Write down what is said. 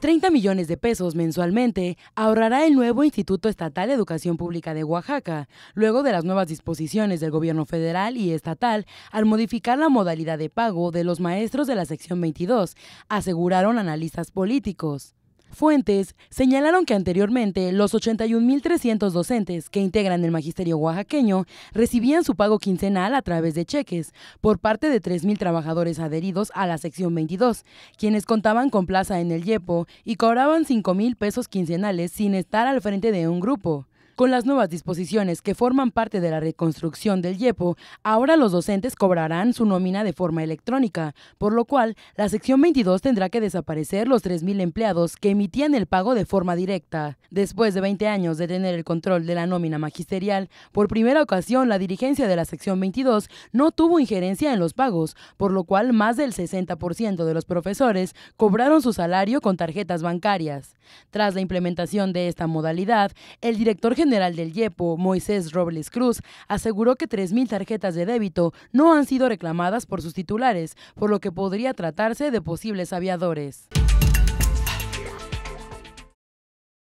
30 millones de pesos mensualmente ahorrará el nuevo Instituto Estatal de Educación Pública de Oaxaca, luego de las nuevas disposiciones del gobierno federal y estatal al modificar la modalidad de pago de los maestros de la sección 22, aseguraron analistas políticos. Fuentes señalaron que anteriormente los 81.300 docentes que integran el magisterio oaxaqueño recibían su pago quincenal a través de cheques por parte de 3.000 trabajadores adheridos a la sección 22, quienes contaban con plaza en el YEPO y cobraban 5.000 pesos quincenales sin estar al frente de un grupo. Con las nuevas disposiciones que forman parte de la reconstrucción del YEPO, ahora los docentes cobrarán su nómina de forma electrónica, por lo cual la sección 22 tendrá que desaparecer los 3.000 empleados que emitían el pago de forma directa. Después de 20 años de tener el control de la nómina magisterial, por primera ocasión la dirigencia de la sección 22 no tuvo injerencia en los pagos, por lo cual más del 60% de los profesores cobraron su salario con tarjetas bancarias. Tras la implementación de esta modalidad, el director general del YEPO, Moisés Robles Cruz, aseguró que 3.000 tarjetas de débito no han sido reclamadas por sus titulares, por lo que podría tratarse de posibles aviadores.